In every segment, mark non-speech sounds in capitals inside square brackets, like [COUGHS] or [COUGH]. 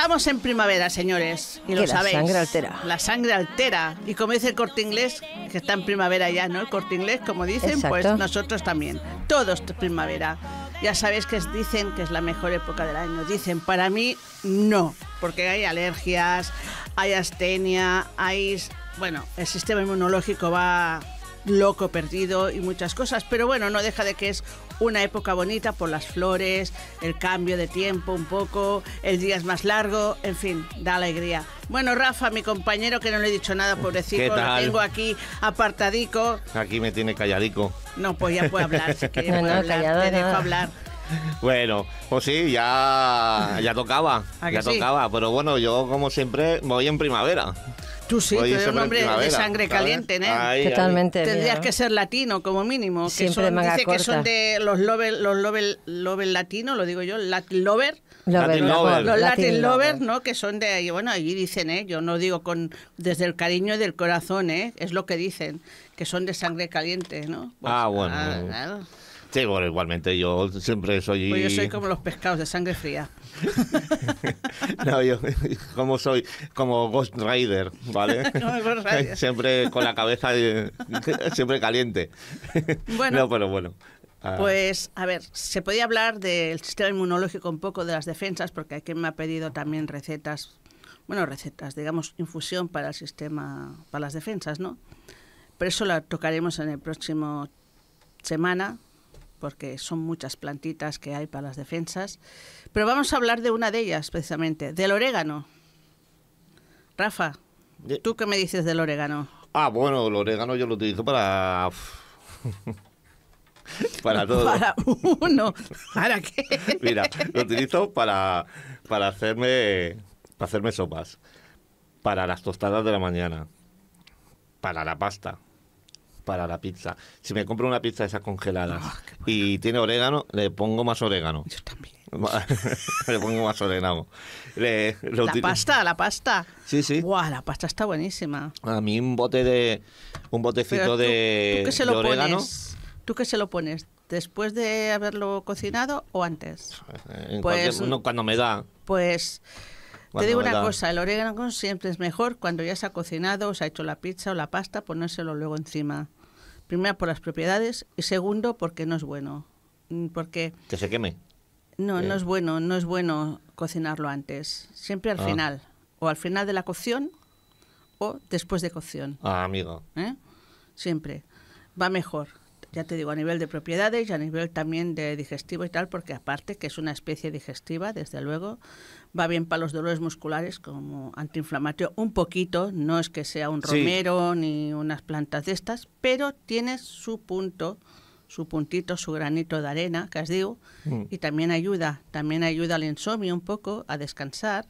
Estamos en primavera, señores, y lo sabéis. La sangre altera. La sangre altera. Y como dice el corte inglés, que está en primavera ya, ¿no? El corte inglés, como dicen, pues nosotros también. Todos primavera. Ya sabéis que dicen que es la mejor época del año. Dicen, para mí, no. Porque hay alergias, hay astenia, hay. Bueno, el sistema inmunológico va loco perdido y muchas cosas, pero bueno, no deja de que es una época bonita por las flores, el cambio de tiempo un poco, el día es más largo, en fin, da alegría. Bueno, Rafa, mi compañero, que no le he dicho nada, pobrecito, lo tengo aquí apartadico. Aquí me tiene calladico. No, pues ya puede hablar, te dejo hablar. Bueno, pues sí, ya, ya tocaba, ya tocaba, pero bueno, yo como siempre voy en primavera. Tú sí, tú eres un hombre de sangre caliente, ¿eh? Totalmente. Tendrías que ser latino, como mínimo. Que Siempre son, dice que son de los Lover, los Lover, latino, lo digo yo, Lover. Lover, Latin lover. Los Latin, lovers, ¿no? Que son de ahí, bueno, allí dicen, ¿eh? Yo no digo con desde el cariño y del corazón, ¿eh? Es lo que dicen, que son de sangre caliente, ¿no? Pues, ah, bueno. Ah, Sí, bueno, igualmente yo siempre soy... Pues yo soy como los pescados de sangre fría. [LAUGHS] no, yo como soy como Ghost Rider, ¿vale? [LAUGHS] Ghost Rider. [LAUGHS] Siempre con la cabeza eh, siempre caliente. Bueno, pero bueno. Ah. Pues, a ver, se podía hablar del sistema inmunológico un poco, de las defensas, porque hay quien me ha pedido también recetas, bueno, recetas, digamos, infusión para el sistema, para las defensas, ¿no? Pero eso lo tocaremos en el próximo semana, porque son muchas plantitas que hay para las defensas. Pero vamos a hablar de una de ellas, precisamente, del orégano. Rafa, ¿tú qué me dices del orégano? Ah, bueno, el orégano yo lo utilizo para... [LAUGHS] para todo. Para uno. ¿Para qué? [LAUGHS] Mira, lo utilizo para, para, hacerme, para hacerme sopas, para las tostadas de la mañana, para la pasta para la pizza. Si me compro una pizza de esas congeladas ah, y tiene orégano, le pongo más orégano. Yo también. [LAUGHS] le pongo más orégano. la pasta, la pasta. Sí, sí. la pasta está buenísima. A mí un bote de un botecito de, ¿tú qué se lo Pones? ¿Tú qué se lo pones? ¿Después de haberlo cocinado o antes? Eh, pues cuando me da. Pues te digo una cosa, el orégano siempre es mejor cuando ya se ha cocinado, o se ha hecho la pizza o la pasta, ponérselo luego encima. Primero, por las propiedades y segundo, porque no es bueno. Mm, porque ¿Que se queme? No, no eh. es bueno, no es bueno cocinarlo antes. Siempre al ah. final. O al final de la cocción o después de cocción. Ah, amigo. ¿Eh? Siempre. Va mejor. Ya te digo, a nivel de propiedades y a nivel también de digestivo y tal, porque aparte que es una especie digestiva, desde luego, va bien para los dolores musculares como antiinflamatorio, un poquito, no es que sea un romero ni unas plantas de estas, pero tiene su punto, su puntito, su granito de arena, que os digo, mm. y también ayuda, también ayuda al insomnio un poco, a descansar.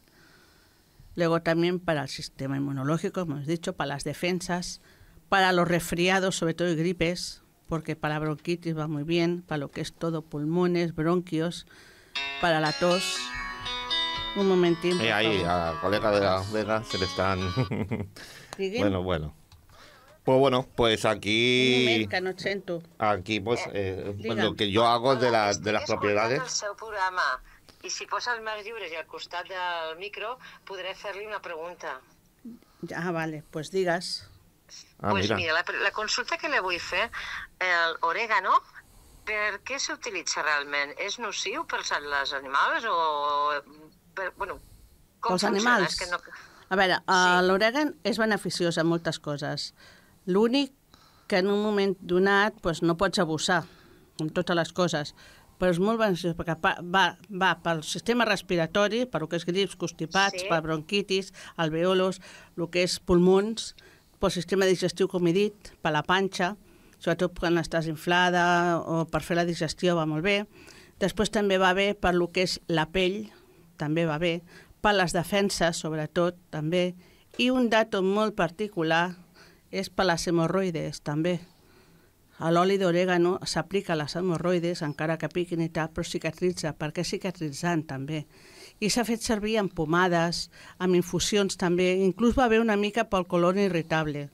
Luego también para el sistema inmunológico, como hemos dicho, para las defensas, para los resfriados, sobre todo gripes, porque para bronquitis va muy bien, para lo que es todo pulmones, bronquios, para la tos, Un momentín. Eh, ahí, a colega de la Vega se le están. [LAUGHS] bueno, bueno. Pues bueno, pues aquí. Aquí, pues, eh, pues lo que yo hago de, la, de las propiedades. Y si posa el más libre y al costat del micro, podré fer-li una pregunta. Ah, vale, pues digas. Ah, pues mira, mira la, la consulta que le vull fer, el orégano, per què s'utilitza realment? És nociu per als animals o però, bueno, com els animals? que no... A veure, eh, sí. l'orègan és beneficiós en moltes coses. L'únic que en un moment donat doncs, no pots abusar, en totes les coses, però és molt beneficiós perquè va, va, va pel sistema respiratori, per que és grips, constipats, sí. per bronquitis, alveolos, el que és pulmons, pel sistema digestiu, com he dit, per la panxa, sobretot quan estàs inflada o per fer la digestió va molt bé. Després també va bé per lo que és la pell, també va bé, per les defenses, sobretot, també, i un dato molt particular és per les hemorroides, també. L'oli d'orégano s'aplica a les hemorroides, encara que piquin i tal, però cicatritza, perquè és cicatritzant també. I s'ha fet servir en pomades, amb infusions també, inclús va bé una mica pel colon irritable.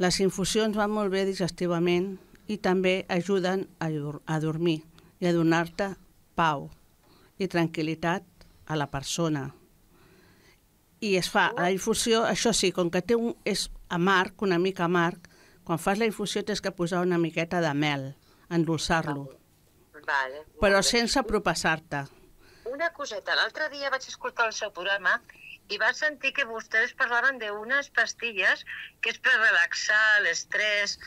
Les infusions van molt bé digestivament i també ajuden a, a dormir i a donar-te pau i tranquil·litat a la persona. I es fa a la infusió, això sí, com que té un, és amarg, una mica amarg, quan fas la infusió tens que posar una miqueta de mel, endolçar-lo. Vale, però vale. sense propassar te Una coseta, l'altre dia vaig escoltar el seu programa i va sentir que vostès parlaven d'unes pastilles que és per relaxar l'estrès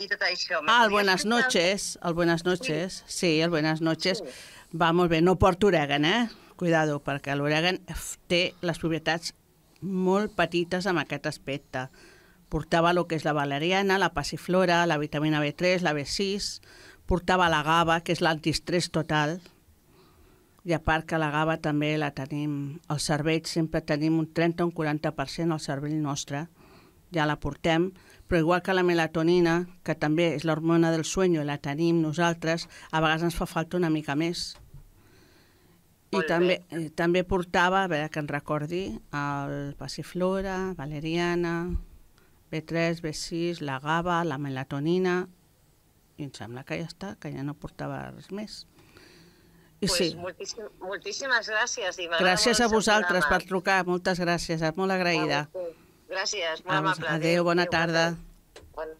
i tot això. Ah, el Buenas Noches, el Buenas Noches, sí, el Buenas Noches. Sí. Va molt bé, no porto oregan, eh? Cuidado, perquè l'Oregon té les propietats molt petites amb aquest aspecte. Portava el que és la valeriana, la passiflora, la vitamina B3, la B6, portava la GABA, que és l'antistrès total, i a part que la GABA també la tenim al cervell, sempre tenim un 30 o un 40% al cervell nostre, ja la portem, però igual que la melatonina, que també és l'hormona del sueño la tenim nosaltres, a vegades ens fa falta una mica més i també, eh, també portava, a veure que en recordi, el passiflora, valeriana, B3, B6, la GABA, la melatonina, i em sembla que ja està, que ja no portava res més. I pues sí. moltíssim, moltíssimes gràcies. I gràcies a vosaltres per trucar, moltes gràcies, eh, molt agraïda. Gràcies, molt amable. Adéu, bona adéu, tarda. Bona tarda. Bueno.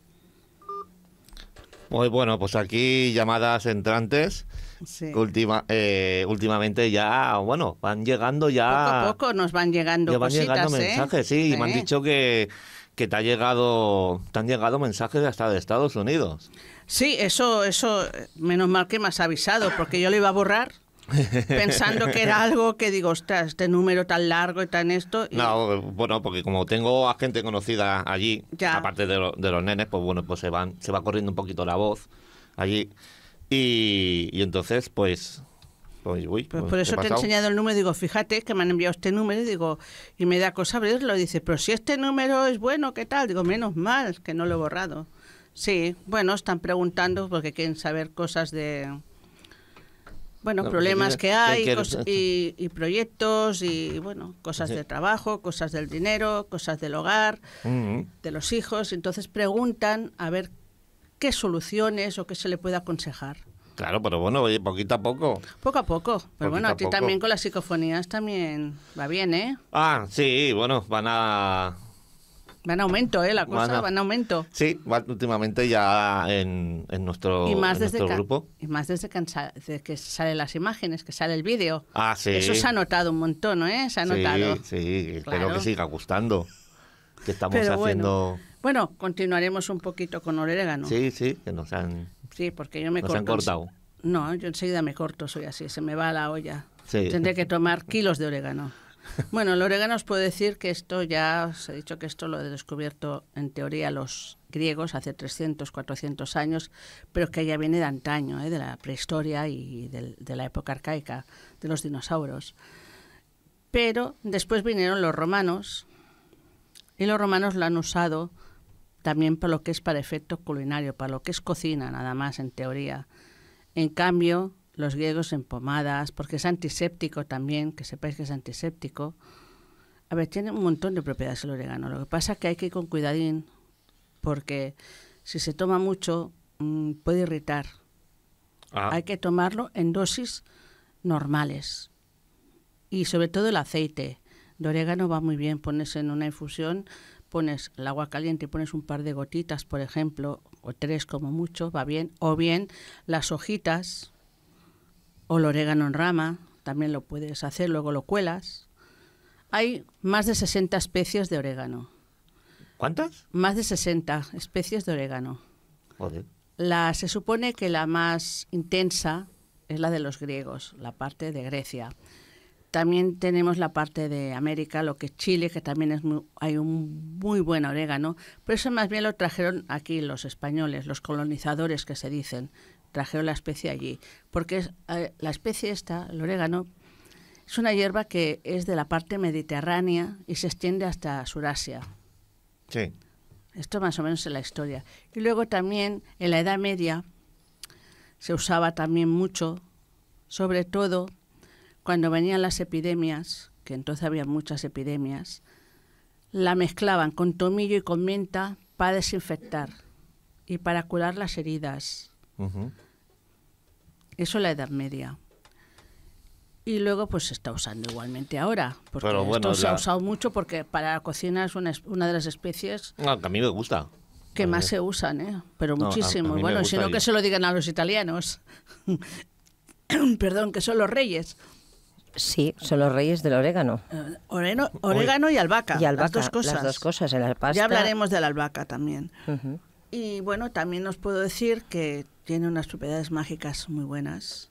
Muy bueno, pues aquí llamadas entrantes. Sí. Última, eh, últimamente ya, bueno, van llegando ya... Poco a poco nos van llegando van llegando ¿eh? mensajes, sí, y me han dicho que, que te, ha llegado, han llegado mensajes hasta de Estados Unidos. Sí, eso, eso, menos mal que me has avisado, porque yo lo iba a borrar [LAUGHS] pensando que era algo que digo, ostras, este número tan largo y tan esto. No, bueno, porque como tengo a gente conocida allí, aparte de, de, los nenes, pues bueno, pues se, van, se va corriendo un poquito la voz allí. Y, entonces, pues, pues Uy, pues por eso te he enseñado el número, digo, fíjate que me han enviado este número, digo, y me da cosa abrirlo, dice, pero si este número es bueno, ¿qué tal? Digo, menos mal que no lo he borrado. Sí, bueno, están preguntando porque quieren saber cosas de, bueno, problemas que, hay [LAUGHS] y, proyectos y, bueno, cosas de trabajo, cosas del dinero, cosas del hogar, de los hijos. Entonces preguntan a ver qué soluciones o qué se le puede aconsejar. Claro, pero bueno, poquito a poco. Poco a poco. Pero bueno, a ti también con las psicofonías también va bien, ¿eh? Ah, sí, bueno, van a... Van a aumento, ¿eh? La cosa, van a, aumento. Sí, últimamente ya en, nuestro, grupo. Y más desde que, salen las imágenes, que sale el vídeo. Ah, sí. Eso se ha notado un montón, ¿eh? Se ha notado. Sí, sí, espero que siga gustando. Que estamos haciendo... Bueno, continuaremos un poquito con orégano. Sí, sí, que nos han. Sí, porque yo me cortado. No, yo enseguida me corto, soy así, se me va la olla. Tendré que tomar kilos de orégano. [LAUGHS] Bueno, el orégano os puedo decir que esto ya, os he dicho que esto lo he descubierto en teoría los griegos hace 300, 400 años, pero que ya viene de antaño, ¿eh? de la prehistoria y de, de la época arcaica, de los dinosaurios. Pero después vinieron los romanos y los romanos lo han usado también para lo que es para efecto culinario, para lo que es cocina nada más en teoría. En cambio, los griegos en pomadas, porque es antiséptico también, que sepáis que es antiséptico. A ver, tiene un montón de propiedades el orégano. Lo que pasa es que hay que ir con cuidadín, porque si se toma mucho mm, puede irritar. Ah. Hay que tomarlo en dosis normales. Y sobre todo el aceite de orégano va muy bien ponerse en una infusión pones el agua caliente y pones un par de gotitas, por ejemplo, o tres como mucho, va bien, o bien las hojitas o el orégano en rama, también lo puedes hacer, luego lo cuelas. Hay más de 60 especies de orégano. ¿Cuántas? Más de 60 especies de orégano. La, se supone que la más intensa es la de los griegos, la parte de Grecia. También tenemos la parte de América, lo que es Chile, que también es muy, hay un muy buen orégano, pero eso más bien lo trajeron aquí los españoles, los colonizadores que se dicen, trajeron la especie allí, porque eh, la especie esta, el orégano, es una hierba que es de la parte mediterránea y se extiende hasta Surasia. Sí. Esto más o menos es la historia. Y luego también en la Edad Media se usaba también mucho, sobre todo cuando venían las epidemias, que entonces había muchas epidemias, la mezclaban con tomillo y con menta para desinfectar y para curar las heridas. Eso en la Edad Media. Y luego pues se está usando igualmente ahora, Pero se ha usado mucho porque para la cocina es una, de las especies... que a mí me gusta que más se usan, ¿eh? pero muchísimo. Bueno, si bueno, sino que se lo digan a los italianos. [COUGHS] Perdón, que son los reyes. Sí, son los reyes del orégano. Eh, orégano y albahaca. Y las dos cosas. Las dos cosas Ya hablaremos de la albahaca también. Y bueno, también os puedo decir que tiene unas propiedades mágicas muy buenas.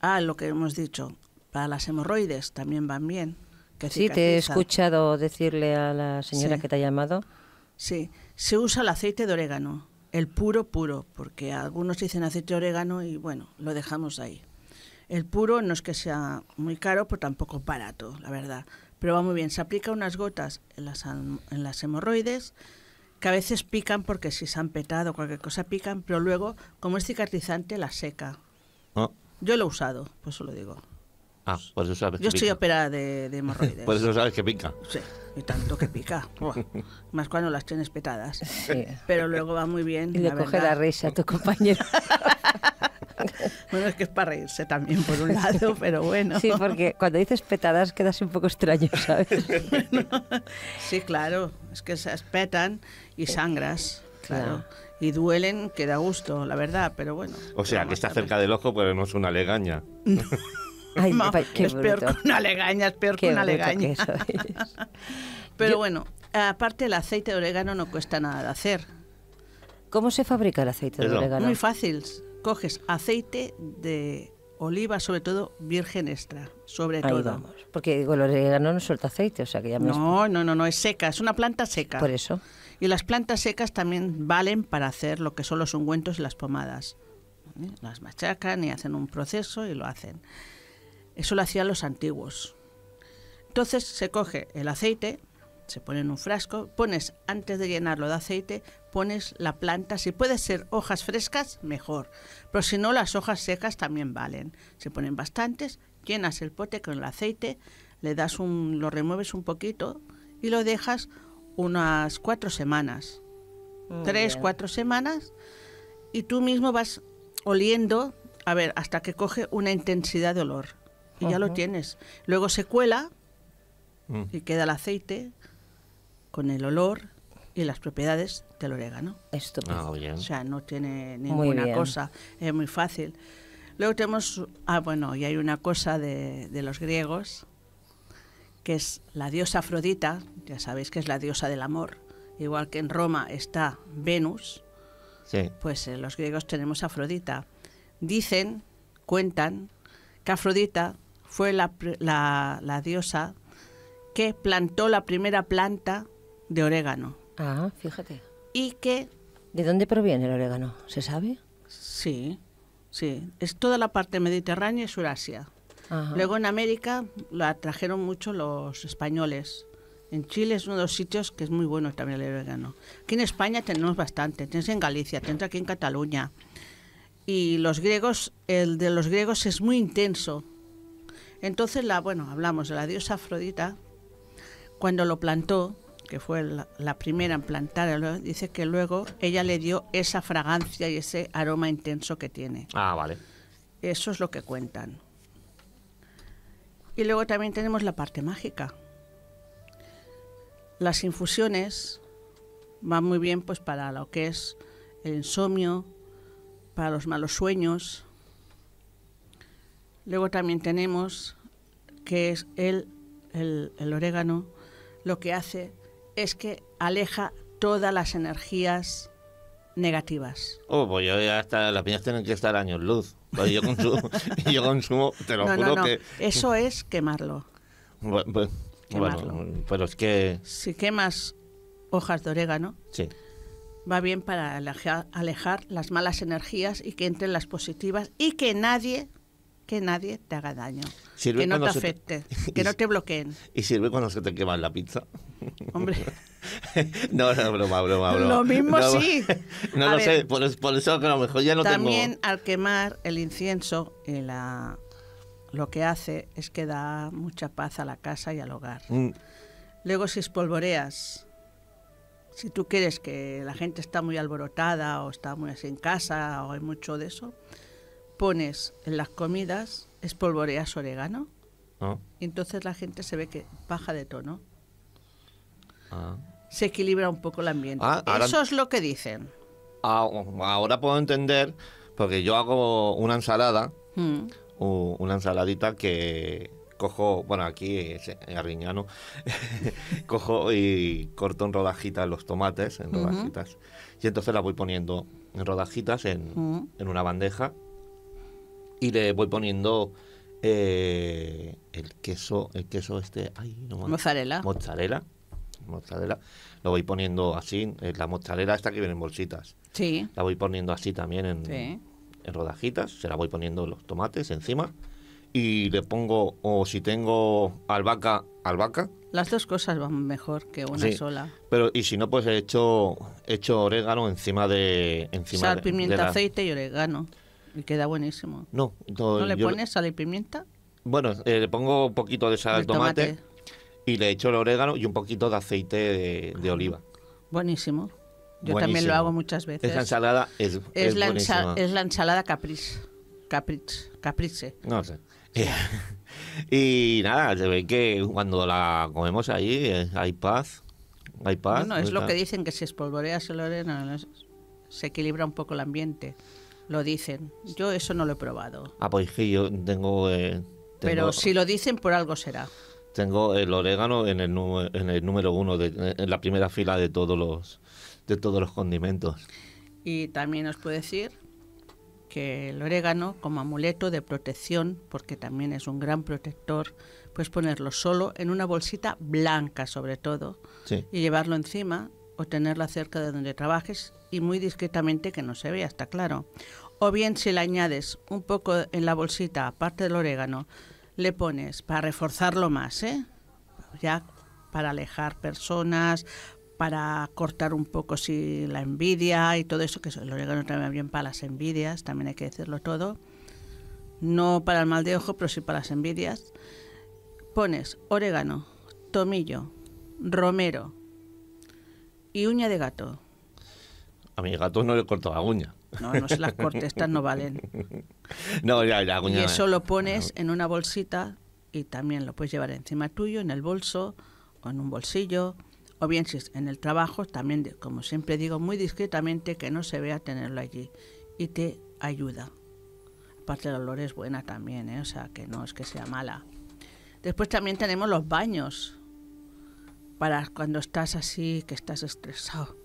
Ah, lo que hemos dicho, para las hemorroides también van bien. Que sí, te he escuchado decirle a la señora que te ha llamado. Sí, se usa el aceite de orégano, el puro puro, porque algunos dicen aceite de orégano y bueno, lo dejamos ahí. El puro no es que sea muy caro, pero tampoco barato, la verdad. Pero va muy bien. Se aplica unas gotas en las, en las hemorroides que a veces pican porque si se han petado o cualquier cosa pican, pero luego, como es cicatrizante, la seca. Ah. Yo lo he usado, pues eso lo digo. Ah, eso pues, pues sabes Yo estoy operada de, hemorroides. [LAUGHS] por eso sabes que pica. Sí, y tanto que pica. [LAUGHS] Más cuando las tienes petadas. Pero luego va muy bien. Y le la coge la risa a tu compañero. [LAUGHS] bueno, es que es para reírse también, por un lado, pero bueno. Sí, porque cuando dices petadas quedas un poco extraño, ¿sabes? sí, claro. Es que se petan y sangras, claro. y duelen que da gusto, la verdad, pero bueno. O sea, que está cerca del ojo, pero no es una legaña es peor que una legaña, es peor que una legaña. [LAUGHS] Pero bueno, aparte el aceite de orégano no cuesta nada de hacer. ¿Cómo se fabrica el aceite de orégano? Muy fácil. Coges aceite de oliva, sobre todo virgen extra, sobre todo. Vamos. Porque digo, el orégano no suelta aceite, o sea que ya no. No, no, no, no, es seca, es una planta seca. Por eso. Y las plantas secas también valen para hacer lo que son los ungüentos y las pomadas. Las machacan y hacen un proceso y lo hacen. Eso lo hacían los antiguos. Entonces se coge el aceite, se pone en un frasco, pones, antes de llenarlo de aceite, pones la planta, si puede ser hojas frescas, mejor, pero si no, las hojas secas también valen. Se ponen bastantes, llenas el pote con el aceite, le das un, lo remueves un poquito y lo dejas unas cuatro semanas, tres, cuatro semanas, y tú mismo vas oliendo, a ver, hasta que coge una intensidad de olor y ya lo tienes. Luego se cuela mm. y queda el aceite con el olor y las propiedades del orégano. Esto. Ah, o sea, no tiene ninguna cosa, es muy fácil. Luego tenemos, ah, bueno, y hay una cosa de, los griegos, que es la diosa Afrodita, ya sabéis que es la diosa del amor, igual que en Roma está Venus, pues en eh, los griegos tenemos Afrodita. Dicen, cuentan, que Afrodita fue la, diosa que plantó la primera planta de orégano. Ah, fíjate. Y que... ¿De dónde proviene el orégano? ¿Se sabe? Sí, sí. Es toda la parte mediterránea y Surasia. Luego en América lo trajeron mucho los españoles. En Chile es uno de los sitios que es muy bueno también el orégano. Aquí en España tenemos bastante. Tienes en Galicia, tienes aquí en Cataluña. Y los griegos, el de los griegos es muy intenso. Entonces, la, bueno, hablamos de la diosa Afrodita, cuando lo plantó, que fue la, primera en plantar, dice que luego ella le dio esa fragancia y ese aroma intenso que tiene. Ah, vale. Eso es lo que cuentan. Y luego también tenemos la parte mágica. Las infusiones van muy bien pues para lo que es el insomnio, para los malos sueños, Luego también tenemos que es el, el, orégano, lo que hace es que aleja todas las energías negativas. Oh, pues yo ya hasta las piñas tienen que estar años luz. Pues [LAUGHS] yo, consumo, te lo no, juro no, no. que. Eso es quemarlo. Bueno, quemarlo. pero es que. Si quemas hojas de orégano, va bien para alejar las malas energías y que entren las positivas y que nadie que nadie te haga daño, que no te afecte, [LAUGHS] que no te bloqueen. ¿Y sirve cuando se te quema la pizza? Hombre. [LAUGHS] no, no, broma, broma, broma. Lo mismo sí. [LAUGHS] No lo sé, por, eso que a lo mejor ya no También al quemar el incienso, lo que hace es que da mucha paz a la casa y al hogar. Mm. Luego si espolvoreas, si tú quieres que la gente está muy alborotada o está muy así en casa o hay mucho de eso, pones en las comidas, espolvoreas orégano. Ah. Y entonces la gente se ve que baja de tono. Ah. Se equilibra un poco el ambiente. Ah, Eso es lo que dicen. Ahora puedo entender, porque yo hago una ensalada, mm. una ensaladita que cojo, bueno, aquí en Arriñano, [LAUGHS] cojo y corto en rodajitas los tomates, en rodajitas. Y entonces la voy poniendo en rodajitas en, mm. en una bandeja y le voy poniendo eh, el queso, el queso este, ay, mozzarella. Mozzarella. Mozzarella. Lo voy poniendo así, eh, la mozzarella esta que viene en bolsitas. Sí. La voy poniendo así también en, en rodajitas, se la voy poniendo los tomates encima y le pongo, o si tengo albahaca, albahaca. Las dos cosas van mejor que una sí, sola. Pero y si no, pues he hecho, hecho orégano encima de... Encima Sal, de, pimienta, aceite y orégano. Y queda buenísimo. No, le pones sal y pimienta? Bueno, eh, le pongo un poquito de sal al tomate, y le echo el orégano y un poquito de aceite de, oliva. Buenísimo. Yo también lo hago muchas veces. es, la, ensalada caprice. Caprice. Caprice. No sé. [LAUGHS] y nada, se ve que cuando la comemos ahí eh, hay paz. Hay paz. no es lo que dicen que si espolvoreas el orégano se equilibra un poco el ambiente. Lo dicen. Yo eso no lo he probado. Ah, pues, eh, tengo, Pero si lo dicen, por algo será. Tengo el orégano en el, en el número uno, de, en la primera fila de todos los, de todos los condimentos. Y también os puedo decir que el orégano, como amuleto de protección, porque también es un gran protector, puedes ponerlo solo en una bolsita blanca sobre todo y llevarlo encima o tenerla cerca de donde trabajes y muy discretamente que no se vea, está claro. O bien si le añades un poco en la bolsita, aparte del orégano, le pones para reforzarlo más, ¿eh? ya para alejar personas, para cortar un poco si la envidia y todo eso, que el orégano también bien para las envidias, también hay que decirlo todo. No para el mal de ojo, pero sí para las envidias. Pones orégano, tomillo, romero y uña de gato. A mi gato no le corto la uña. No, no se las cortes, estas no valen. [LAUGHS] No, ya, la uña. Y eso lo pones en una bolsita y también lo puedes llevar encima tuyo, en el bolso o en un bolsillo. O bien, si es en el trabajo, también, como siempre digo, muy discretamente que no se vea tenerlo allí. Y te ayuda. Aparte, el olor es buena también, ¿eh? o sea, que no es que sea mala. Después también tenemos los baños. Para cuando estás así, que estás estresado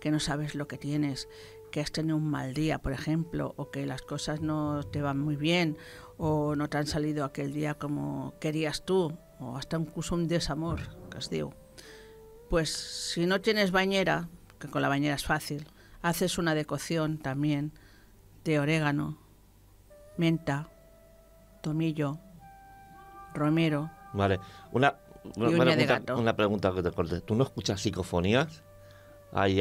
que no sabes lo que tienes, que has tenido un mal día, por ejemplo, o que las cosas no te van muy bien, o no te han salido aquel día como querías tú, o hasta incluso un desamor, que os digo. Pues si no tienes bañera, que con la bañera es fácil, haces una decocción también de orégano, menta, tomillo, romero. Vale, una, una, pregunta, que te corté... ¿Tú no escuchas psicofonías? ...hay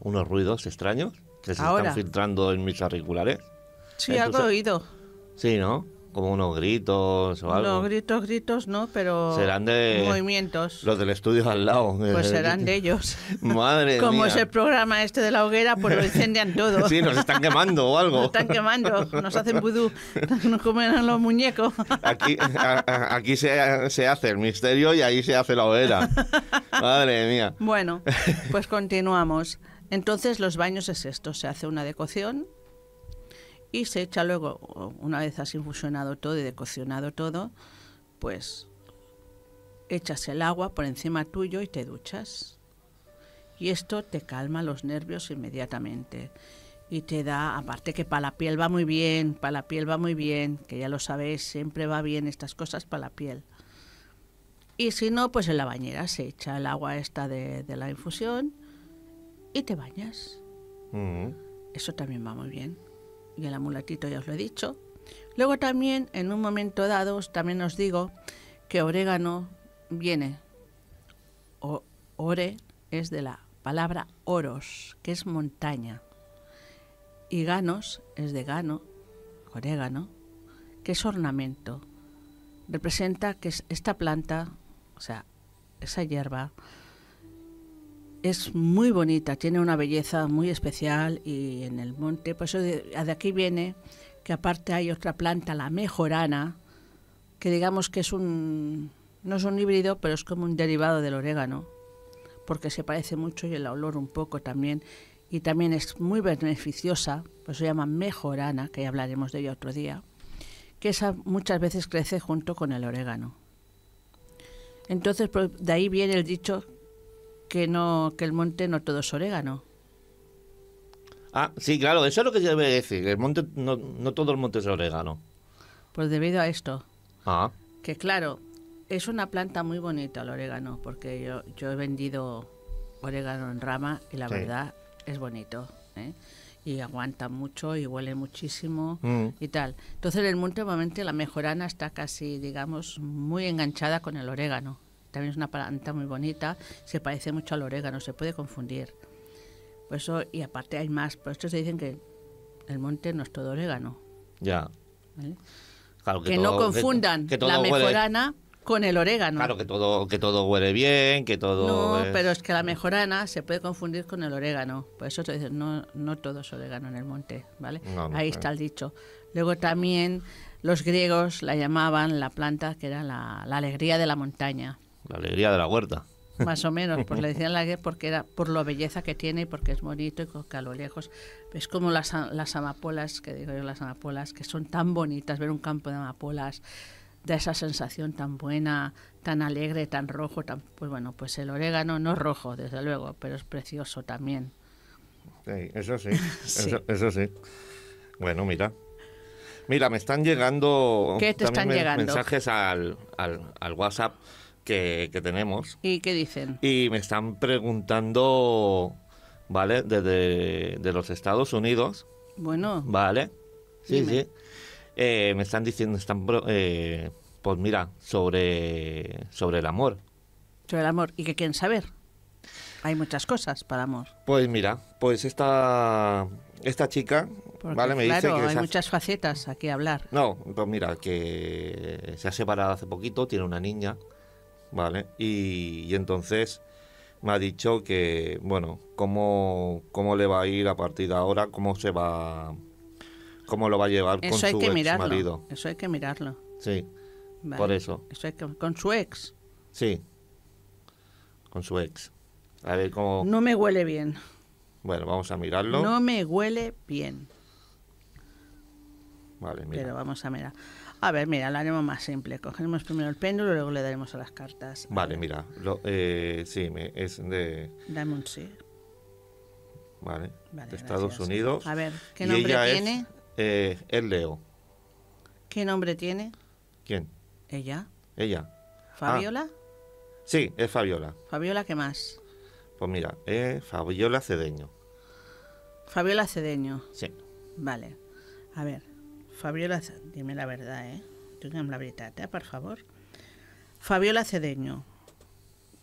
unos ruidos extraños que se están filtrando en mis auriculares. Sí, algo oído. Sí, ¿no? como unos gritos o algo. No, gritos, gritos no, pero. Serán de. Movimientos. Los del estudio al lado. Pues [LAUGHS] serán de ellos. [LAUGHS] Madre [LAUGHS] Como es el programa este de la hoguera, pues lo incendian todo. Sí, nos están quemando o algo. Nos están quemando, nos hacen vudú, nos comen los muñecos. Aquí, aquí se, se hace el misterio y ahí se hace la hoguera. Madre mía. Bueno, pues continuamos. Entonces los baños es esto, se hace una decoción y se echa luego, una vez has infusionado todo y decocionado todo, pues echas el agua por encima tuyo y te duchas. Y esto te calma los nervios inmediatamente. Y te da, aparte que para la piel va muy bien, para la piel va muy bien, que ya lo sabéis, siempre va bien estas cosas para la piel. Y si no, pues en la bañera se echa el agua esta de, la infusión y te bañas. Mm. Eso también va muy bien y el amuletito ya os lo he dicho. Luego también, en un momento dado, también os digo que orégano viene, o, ore es de la palabra oros, que es montaña, y ganos es de gano, orégano, que es ornamento. Representa que esta planta, o sea, esa hierba, es muy bonita, tiene una belleza muy especial y en el monte, pues eso de, aquí viene que aparte hay otra planta, la mejorana, que digamos que es un, no es un híbrido, pero es como un derivado del orégano, porque se parece mucho y el olor un poco también, y también es muy beneficiosa, pues se llama mejorana, que ya hablaremos de ella otro día, que esa muchas veces crece junto con el orégano. Entonces, pues, de ahí viene el dicho que no que el monte no todo es orégano. Ah, sí, claro, eso es lo que yo voy decir, que el monte no, no todo el monte es orégano. Pues debido a esto. Ah. Que claro, es una planta muy bonita el orégano, porque yo, yo he vendido orégano en rama y la verdad es bonito. ¿eh? Y aguanta mucho y huele muchísimo mm. y tal. Entonces el monte obviamente la mejorana está casi, digamos, muy enganchada con el orégano también es una planta muy bonita, se parece mucho al orégano, se puede confundir. Por eso, y aparte hay más, por esto se dicen que el monte no es todo orégano. Ya. que, no confundan la mejorana con el orégano. Claro, que todo, que todo huele bien, que todo... No, pero es que la mejorana se puede confundir con el orégano. Por eso se dice, no, todo es orégano en el monte, ¿vale? Ahí está el dicho. Luego también los griegos la llamaban la planta que era la alegría de la montaña. La alegría de la huerta. Más o menos, pues le decían la [LAUGHS] porque era por la belleza que tiene y porque es bonito y que a lo lejos es como las, las amapolas, que digo yo, las amapolas, que son tan bonitas, ver un campo de amapolas, da esa sensación tan buena, tan alegre, tan rojo, tan, pues bueno, pues el orégano no es rojo, desde luego, pero es precioso también. Sí, eso sí, [LAUGHS] Eso, sí. Bueno, mira. Mira, me están llegando ¿Qué mensajes al, al, al WhatsApp que, tenemos. ¿Y qué dicen? Y me están preguntando, ¿vale? Desde de los Estados Unidos. Bueno. ¿Vale? Sí, sí. Eh, me están diciendo, están, eh, pues mira, sobre, sobre el amor. Sobre el amor. ¿Y qué quieren saber? Hay muchas cosas para amor. Pues mira, pues esta, esta chica, ¿vale? Me dice que hay muchas facetas aquí a hablar. No, pues mira, que se ha separado hace poquito, tiene una niña. ¿vale? Y, entonces me ha dicho que, bueno, cómo, cómo le va a ir a partir de ahora, cómo se va, cómo lo va a llevar eso con hay su que mirarlo, marido. Eso hay que mirarlo. Sí, por eso. Eso con su ex. Sí, con su ex. A ver cómo. No me huele bien. Bueno, vamos a mirarlo. No me huele bien. Vale, mira. Pero vamos a mirar. A ver, mira, lo haremos más simple. Cogeremos primero el péndulo y luego le daremos a las cartas. Vale, mira. Eh, sí, es de... Diamond, sí. Vale. de Estados Unidos. A ver, ¿qué nombre tiene? Eh, es, Leo. ¿Qué nombre tiene? ¿Quién? Ella. Ella. ¿Fabiola? Ah. Sí, es Fabiola. ¿Fabiola qué más? Pues mira, es Fabiola Cedeño. Fabiola Cedeño. Sí. Vale. A ver, Fabiola, dime la verdad, eh? Digue'm la verdad, eh, por favor. Fabiola Cedeño,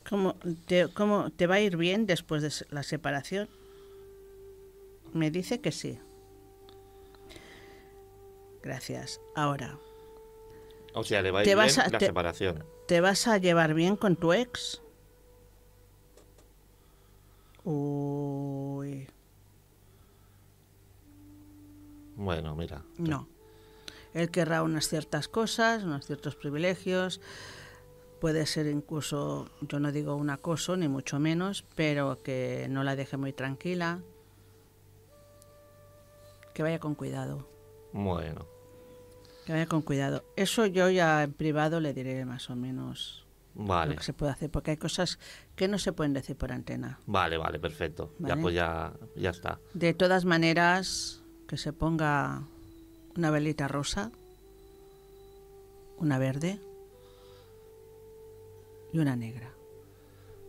¿cómo te, cómo te va a ir bien después de la separación? Me dice que sí. Gracias. Ahora. O sea, le va a ir bien la separación. ¿Te vas a llevar bien con tu ex? Uy. Bueno, mira. No. Él querrá unas ciertas cosas, unos ciertos privilegios, puede ser incluso, yo no digo un acoso, ni mucho menos, pero que no la deje muy tranquila, que vaya con cuidado. Bueno. Que vaya con cuidado. Eso yo ya en privado le diré más o menos vale. lo que se puede hacer, porque hay cosas que no se pueden decir por antena. Vale, vale, perfecto. Ya pues ya, ya está. De todas maneras, que se ponga una velita rosa, una verde y una negra.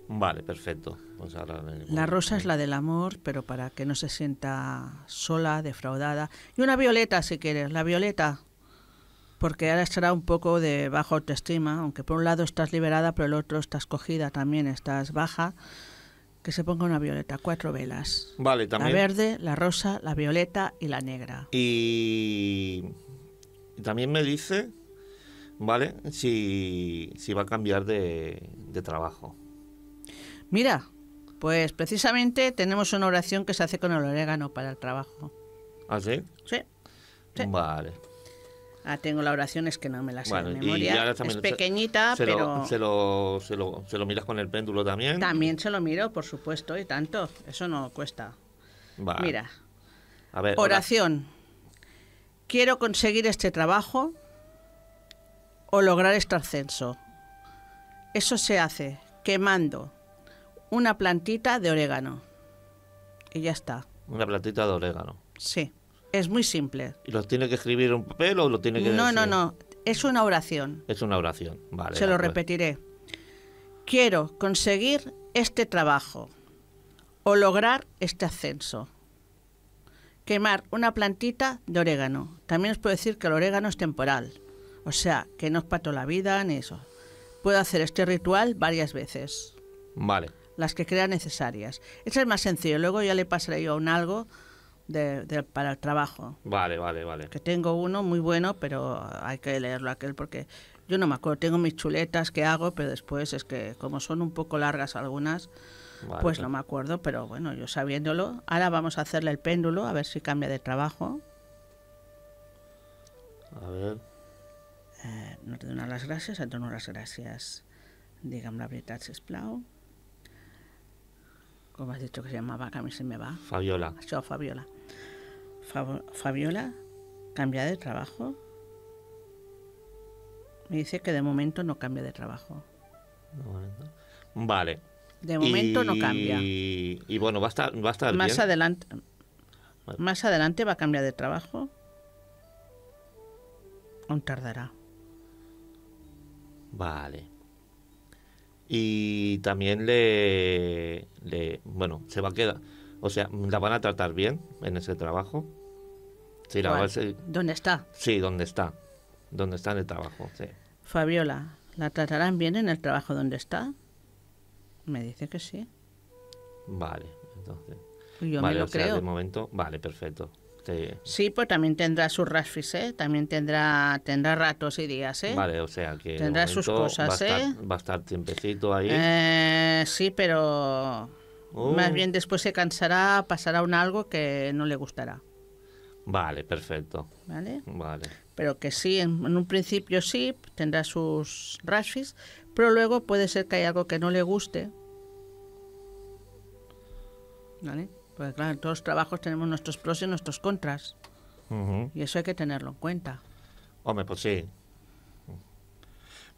Vale, perfecto. Pues la rosa es la del amor, pero para que no se sienta sola, defraudada. Y una violeta, si quieres, la violeta. Porque ahora estará un poco de baja autoestima, aunque por un lado estás liberada, pero el otro estás cogida también, estás baja que se ponga una violeta, cuatro velas. Vale, también. La verde, la rosa, la violeta y la negra. Y también me dice, ¿vale? Si, va a cambiar de, trabajo. Mira, pues precisamente tenemos una oración que se hace con el orégano para el trabajo. ¿Ah, Sí. sí. Vale. Ah, tengo la oración, es que no me la sé de memoria. es pequeñita, pero... Se lo, se miras con el péndulo también? También se lo miro, por supuesto, y tanto. Eso no cuesta. Mira. A oración. Quiero conseguir este trabajo o lograr este ascenso. Eso se hace quemando una plantita de orégano. Y ya está. Una plantita de orégano. Sí. Es muy simple. ¿Y lo tiene que escribir en un papel o lo tiene que.? No, decir? no, no. Es una oración. Es una oración, vale. Se lo repetiré. Quiero conseguir este trabajo o lograr este ascenso. Quemar una plantita de orégano. También os puedo decir que el orégano es temporal. O sea, que no es pato la vida ni eso. Puedo hacer este ritual varias veces. Vale. Las que crea necesarias. Eso es más sencillo. Luego ya le pasaré yo a un algo de, para el trabajo. Vale, vale, vale. Que tengo uno muy bueno, pero hay que leerlo aquel porque yo no me acuerdo. Tengo mis chuletas que hago, pero después es que como son un poco largas algunas, pues no me acuerdo. Pero bueno, yo sabiéndolo. Ahora vamos a hacerle el péndulo, a ver si cambia de trabajo. A ver. Eh, no te doy las gracias, te doy las gracias Digue'm la verdad si plau. ¿Cómo has dicho que se llamaba? Que a mí se me va. Fabiola. Yo, Fabiola. Fabiola, ¿cambia de trabajo? Me dice que de momento no cambia de trabajo. Vale. De momento no cambia. Y, bueno, va a estar, más adelante. Más adelante va a cambiar de trabajo. Aún tardará. Vale. Y también le, le bueno, se va a quedar o sea, la van a tratar bien en ese trabajo. la ¿Dónde está? Sí, ¿dónde está. ¿Dónde está en el trabajo, Fabiola, ¿la tratarán bien en el trabajo donde está? Me dice que sí. Vale, entonces. Yo me lo creo. momento, vale, perfecto. Sí. pues también tendrá su Rasfis, ¿eh? También tendrá, tendrá ratos y días, ¿eh? Vale, o sea que... Tendrá sus cosas, ¿eh? va a estar tiempecito ahí. Eh, sí, pero más oh. bien después se cansará, pasará un algo que no le gustará. Vale, perfecto. Vale. Vale. Pero que sí, en, un principio sí, tendrá sus rashis, pero luego puede ser que hay algo que no le guste. ¿Vale? Porque claro, en todos los trabajos tenemos nuestros pros y nuestros contras. Y eso hay que tenerlo en cuenta. Hombre, pues sí,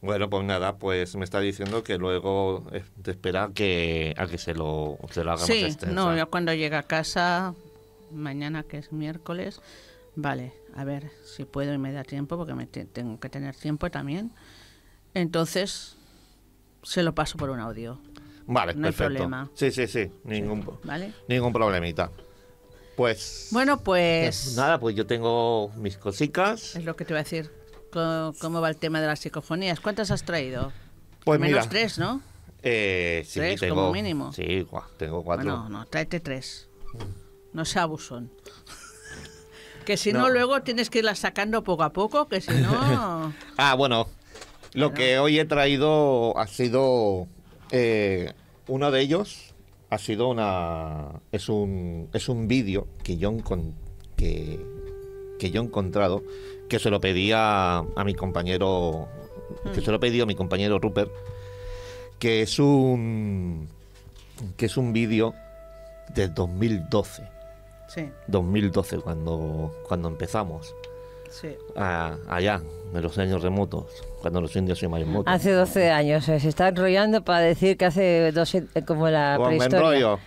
bueno, pues nada, pues me está diciendo que luego eh, te espera que, a que se lo, se lo hagamos Sí, este, no, yo cuando llegue a casa, mañana que es miércoles, vale, a ver si puedo y me da tiempo, porque tengo que tener tiempo también. Entonces, se lo paso por un audio. Vale, no Hay problema. Sí, sí, sí, ningún, ningún problemita. Pues. Bueno, pues. Nada, pues yo tengo mis cositas. Es lo que te voy a decir cómo, va el tema de las psicofonías. ¿Cuántas has traído? Pues Menos tres, ¿no? Eh, sí, tres como mínimo. Sí, tengo cuatro. No, no, tráete tres. No sea abusón. [LAUGHS] que si no. luego tienes que irlas sacando poco a poco, que si no... [LAUGHS] ah, bueno. Lo que hoy he traído ha sido... Eh, uno de ellos ha sido una... Es un, es un vídeo que yo, que, que yo he encontrado que se lo pedía a mi compañero, que se lo a mi compañero Rupert, que es un que es un vídeo de 2012. Sí. 2012 cuando cuando empezamos. allá, en los años remotos, cuando los indios se motos. Hace 12 años, eh, se está enrollando para decir que hace como la prehistoria.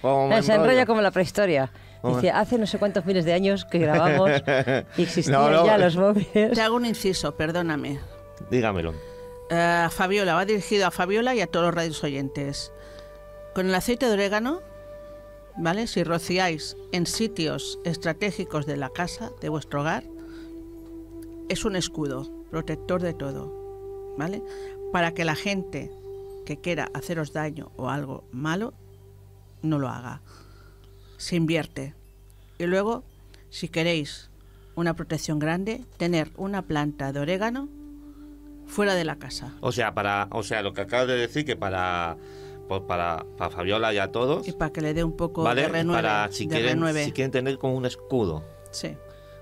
se enrolla como la prehistoria. Dice, hace no sé cuántos miles de años que grabamos [LAUGHS] y existían ya los móviles. Te hago un inciso, perdóname. Dígamelo. Eh, Fabiola, va dirigido a Fabiola y a todos los radios oyentes. Con el aceite de orégano, ¿vale? Si rociáis en sitios estratégicos de la casa, de vuestro hogar, es un escudo protector de todo, ¿vale? Para que la gente que quiera haceros daño o algo malo no lo haga se invierte. Y luego, si queréis una protección grande, tener una planta de orégano fuera de la casa. O sea, para, o sea, lo que acabo de decir que para pues para, para Fabiola y a todos. Y para que le dé un poco de si, quieren, tener como un escudo. Sí.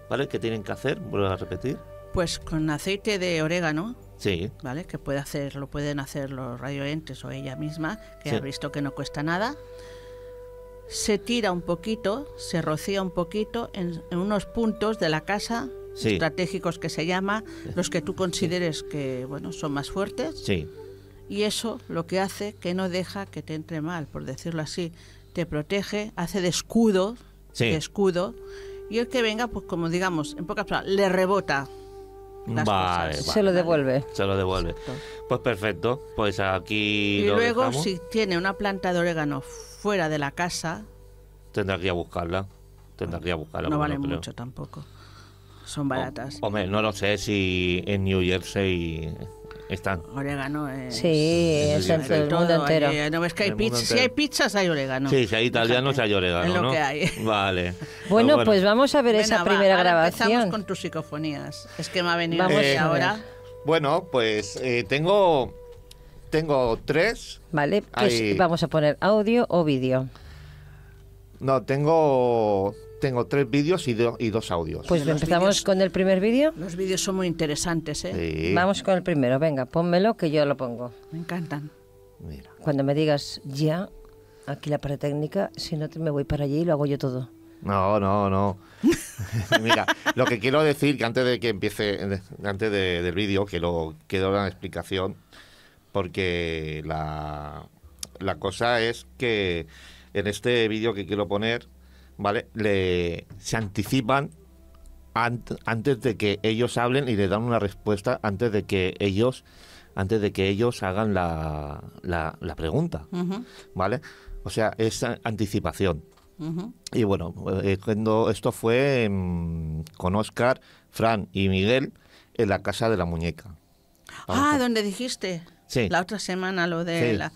¿Vale? ¿Qué tienen que hacer? Vuelvo a repetir. Pues con aceite de orégano. Sí. ¿Vale? Que puede hacer, lo pueden hacer los radioentes o ella misma, que ha visto que no cuesta nada se tira un poquito, se rocía un poquito en, unos puntos de la casa estratégicos que se llama, los que tú consideres que bueno son más fuertes. Sí. Y eso lo que hace que no deja que te entre mal, por decirlo así, te protege, hace de escudo, escudo, y el que venga, pues como digamos, en pocas palabras, le rebota. se lo devuelve. Se lo devuelve. Pues perfecto. Pues aquí. Y luego, si tiene una planta de orégano fuera de la casa. ...tendría que buscarla. ...tendría que buscarla. No vale mucho tampoco. Son oh, baratas. hombre, no lo sé si en New Jersey están. Orégano es. Sí, es, eh, el, mundo entero. no ves que hay Si hay pizzas, hay orégano. Sí, si hay italianos, Fíjate, hay orégano. Es lo ¿no? que hay. [LAUGHS] Vale. Bueno, pues vamos a ver esa primera grabación. Empezamos con tus psicofonías. Es que me ha venido vamos ahora. Bueno, pues eh, tengo tengo tres. Vale, pues vamos a poner audio o vídeo. No, tengo tengo tres vídeos y, y dos audios. Pues empezamos con el primer vídeo. Los vídeos son muy interesantes, ¿eh? Vamos con el primero, venga, pónmelo que yo lo pongo. Me encantan. mira. Cuando me digas ya, aquí la parte si no te- me voy para allí y lo hago yo todo. No, no, no. [LAUGHS] Mira, lo que quiero decir, que antes de que empiece, antes del vídeo, que lo que la explicación, porque la, cosa es que en este vídeo que quiero poner, ¿vale? se anticipan antes de que ellos hablen y le dan una respuesta antes de que ellos antes de que ellos hagan la, pregunta, ¿vale? O sea, es anticipación. Y bueno, eh, cuando esto fue con Oscar, Fran y Miguel en la casa de la muñeca. ah, a... donde dijiste. La otra semana lo de la,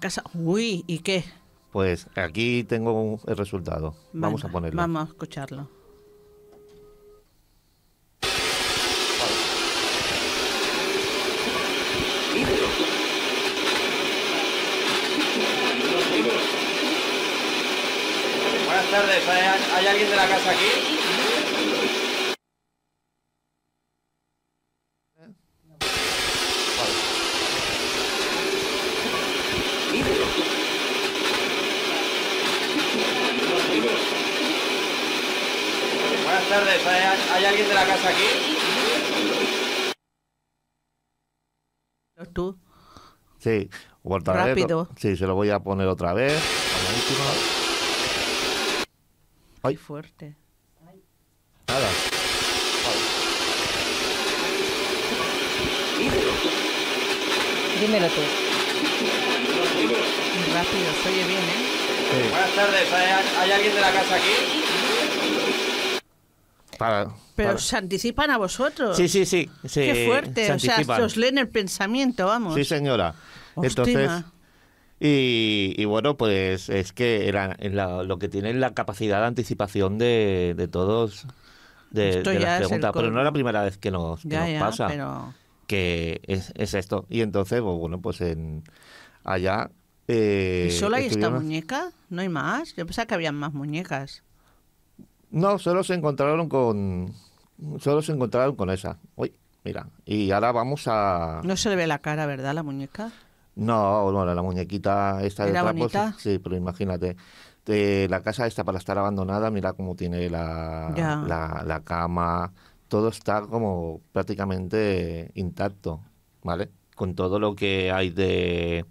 casa. Uy, ¿y qué? Pues aquí tengo el resultado. vamos a ponerlo. Vamos a escucharlo. Buenas tardes, ¿hay alguien de la casa aquí? Buenas tardes, ¿hay, alguien de la casa aquí? ¿Tú? Sí, Rápido. Sí, se lo voy a poner otra vez. Ay. fuerte. Nada. Dímelo tú. Rápido, se oye bien, ¿eh? Sí. Buenas tardes, ¿hay alguien de la casa aquí? Pero se anticipan a vosotros. Sí, sí, sí. Qué fuerte. o sea, os leen el pensamiento, vamos. Sí, señora. Entonces. Y, bueno, pues es que lo que tienen la capacidad de anticipación de, todos de, de las Pero no es la primera vez que nos, pasa. Que es, esto. Y entonces, pues, bueno, pues allá. Eh, ¿Y solo hay esta muñeca? ¿No hay más? Yo pensaba que habían más muñecas. No, solo se encontraron con. Solo se encontraron con esa. Uy, mira. Y ahora vamos a. No se le ve la cara, ¿verdad? La muñeca. No, bueno, la muñequita esta de ¿Era Sí, pero imagínate. la casa está para estar abandonada, mira cómo tiene la, la, la cama. Todo está como prácticamente intacto, ¿vale? Con todo lo que hay de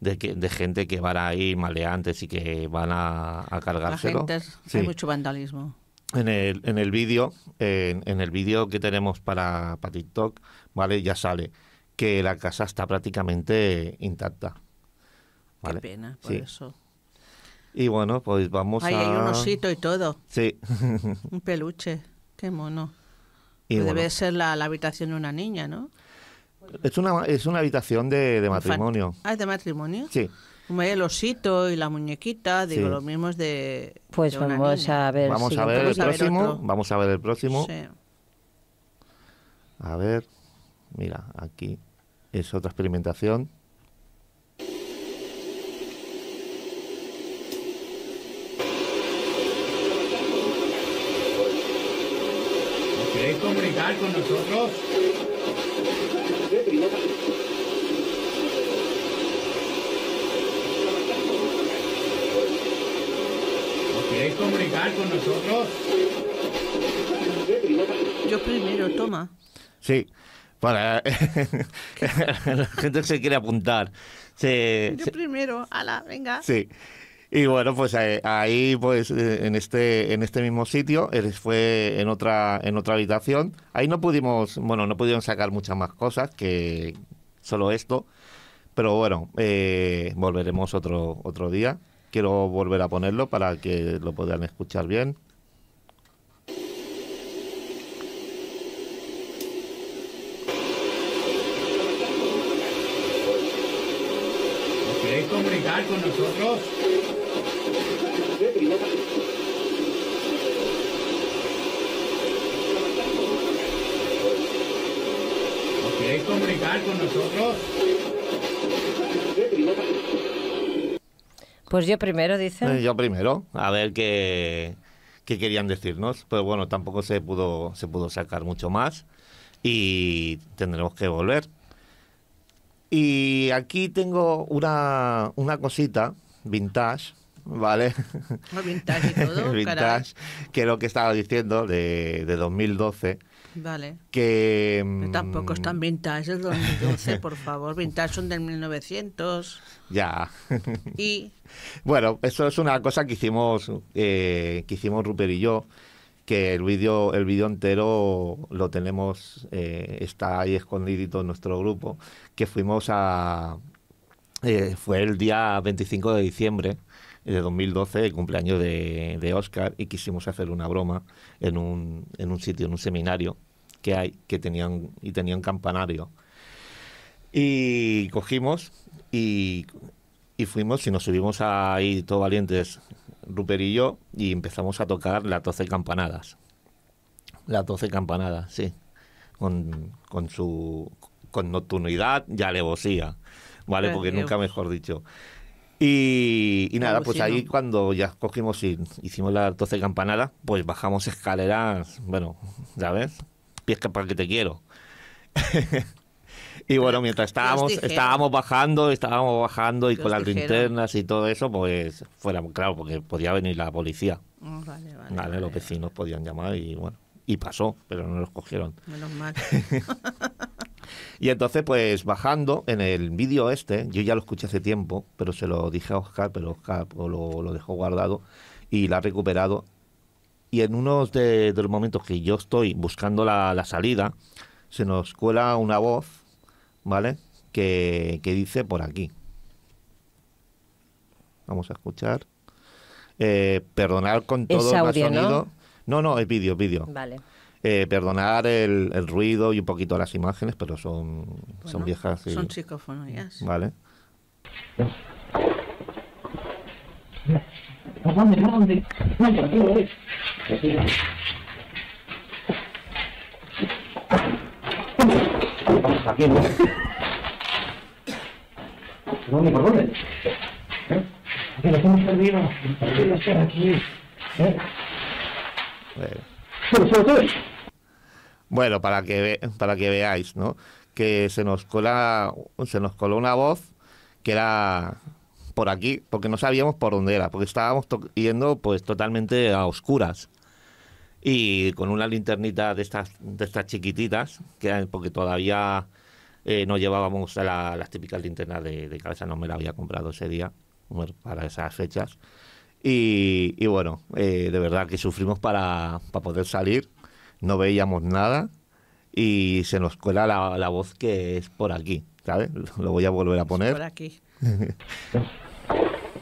de, que, de gente que van a ir maleantes y que van a, a cargárselo. Hay mucho vandalismo. En el, en el vídeo, en, el vídeo que tenemos para, para TikTok, ¿vale? Ya sale que la casa está prácticamente intacta. ¿vale? Qué pena, por eso. Y bueno, pues vamos Ahí a... hay un osito y todo. Sí. un peluche, qué mono. [LAUGHS] Pues debe ser la habitación de una niña, ¿no? Es una, habitación de, matrimonio. Ah, de matrimonio. Sí. El osito y la muñequita, digo, lo mismo es de. Pues vamos, a ver, vamos, a ver el próximo. Vamos a ver el próximo. A ver, mira, aquí es otra experimentación. ¿Queréis comunicar con nosotros? primero. ¿Queréis comunicar con nosotros? Yo primero, toma. Sí, para [LAUGHS] la gente se quiere apuntar. Se, Yo primero, ala, venga. Sí. Y bueno, pues eh, ahí, pues eh, en este, en este mismo sitio, eh, fue en otra, en otra habitación. Ahí no pudimos, bueno, no pudieron sacar muchas más cosas que solo esto. Pero bueno, volveremos otro, otro día. Quiero volver a ponerlo para que lo puedan escuchar bien. ¿Queréis comunicar con nosotros? comunicar con nosotros? Pues yo primero, dice. Eh, yo primero, a ver qué, querían decirnos. Pero bueno, tampoco se pudo, se pudo sacar mucho más y tendremos que volver. Y aquí tengo una, una cosita vintage ¿vale? Vintage [LAUGHS] vintage, que lo que estaba diciendo de, 2012. Vale. Que. Mm, tampoco es tan vintage el 2012, por favor. Vintage son del 1900. Ya. Y. [LAUGHS] Bueno, eso es una cosa que hicimos, eh, que hicimos Rupert y yo, que el vídeo el vídeo entero lo tenemos, eh, está ahí escondidito en nuestro grupo, que fuimos a. Eh, fue el día 25 de diciembre de 2012, el cumpleaños de, de, Oscar, y quisimos hacer una broma en un, en un sitio, en un seminario que hay, que tenían, y tenían campanario. Y cogimos y, y fuimos y nos subimos ahí todos valientes, Rupert y yo, y empezamos a tocar las 12 campanadas. Las 12 campanadas, sí. Con, su con nocturnidad y alevosía, ¿vale? Porque nunca mejor dicho. Y, nada, pues ahí cuando ya cogimos y hicimos las 12 campanadas, pues bajamos escaleras, bueno, ya ves, Pies que para que te quiero. [LAUGHS] y bueno, mientras estábamos, estábamos bajando, estábamos bajando y con las linternas y todo eso, pues fuera, claro, porque podía venir la policía. Ah, vale, vale, los vecinos podían llamar y bueno, y pasó, pero no los cogieron. Menos mal. [LAUGHS] Y entonces, pues bajando en el vídeo este, yo ya lo escuché hace tiempo, pero se lo dije a Oscar, pero Oscar pues, lo, dejó guardado y la ha recuperado. Y en uno de, los momentos que yo estoy buscando la, la, salida, se nos cuela una voz, ¿vale? Que, que dice por aquí. Vamos a escuchar. Eh, perdonar con todo el sonido. ¿no? no, es vídeo, vídeo. Vale. Eh, perdonar el, ruido y un poquito las imágenes, pero son, son viejas. Y, son psicofonías. Vale. ¿Dónde? ¿Por dónde? Aquí bueno, para que, para que veáis, ¿no? Que se nos, cola, se nos coló una voz que era por aquí, porque no sabíamos por dónde era, porque estábamos yendo pues totalmente a oscuras. Y con una linternita de estas, de estas chiquititas, que porque todavía eh, no llevábamos las típicas linternas de, de, cabeza, no me la había comprado ese día, para esas fechas. Y, bueno, eh, de verdad que sufrimos para, para, poder salir, no veíamos nada y se nos cuela la, voz que es por aquí, ¿sabes? [LAUGHS] Lo voy a volver a poner. Por aquí.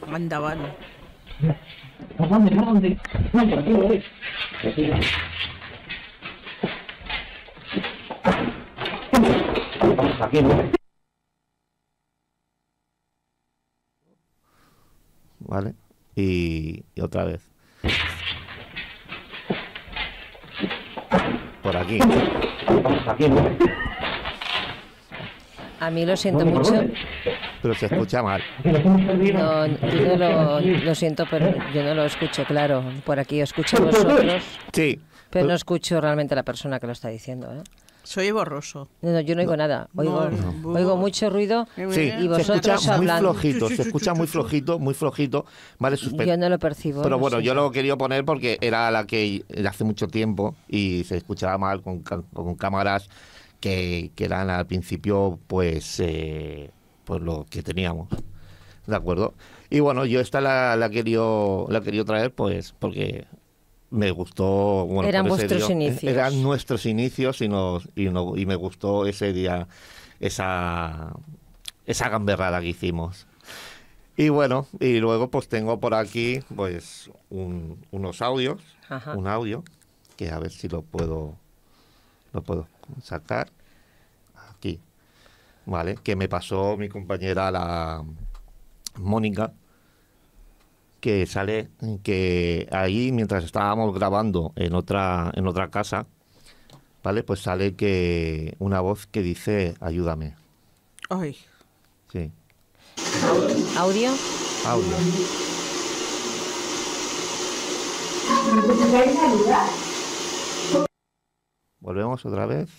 Mandaban. [LAUGHS] Vale y, otra vez. Por aquí. A mí lo siento mucho. Pero se escucha mal. No, yo no lo, siento, pero yo no lo escucho, claro. Por aquí escucho vosotros. [LAUGHS] Sí. Pero no escucho realmente a la persona que lo está diciendo. ¿eh? Soy borroso. No, yo no oigo nada. Oigo, oigo mucho ruido sí, y vosotros se escucha Muy flojito, se escucha muy flojito, muy flojito. Vale, yo no lo percibo. Pero bueno, yo lo quería poner porque era la que hace mucho tiempo y se escuchaba mal con, cámaras que, que, eran al principio, pues, eh, pues lo que teníamos. ¿De acuerdo? Y bueno, yo esta la, la, quería, la quería traer, pues, porque me gustó. eran vuestros eh, inicios. Eran nuestros inicios y, y, no, y me gustó ese día esa, esa gamberrada que hicimos. Y bueno, y luego pues tengo por aquí pues unos audios, un audio, que a ver si lo puedo, lo puedo sacar. Aquí, ¿vale? Que me pasó mi compañera la Mónica, que sale que ahí mientras estábamos grabando en otra en otra casa, ¿vale? Pues sale que una voz que dice ayúdame. Ay. Sí. Audio. Audio. Volvemos otra vez.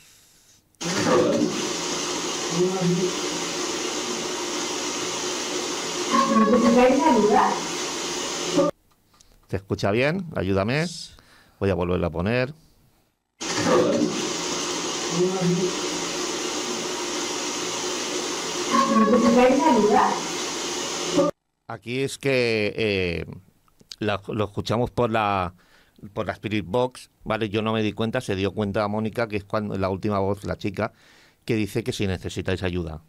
¿Me ¿Te escucha bien? Ayúdame. Voy a volverlo a poner. Aquí es que eh, lo escuchamos por la por la Spirit Box, ¿vale? Yo no me di cuenta, se dio cuenta a Mónica, que es cuando la última voz, la chica, que dice que si necesitáis ayuda.